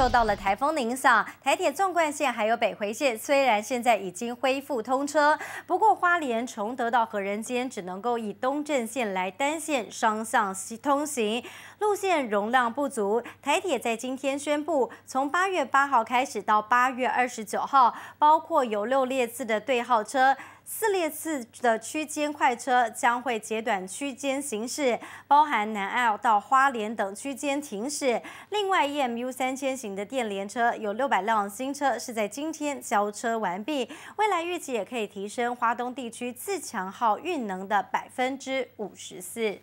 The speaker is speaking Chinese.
受到了台风的影响，台铁纵贯线还有北回线虽然现在已经恢复通车，不过花莲崇德到和人间只能够以东镇线来单线双向西通行，路线容量不足。台铁在今天宣布，从八月八号开始到八月二十九号，包括有六列次的对号车。四列次的区间快车将会截短区间行驶，包含南澳到花莲等区间停驶。另外，EMU 三千型的电联车有六百辆新车是在今天交车完毕，未来预计也可以提升华东地区自强号运能的百分之五十四。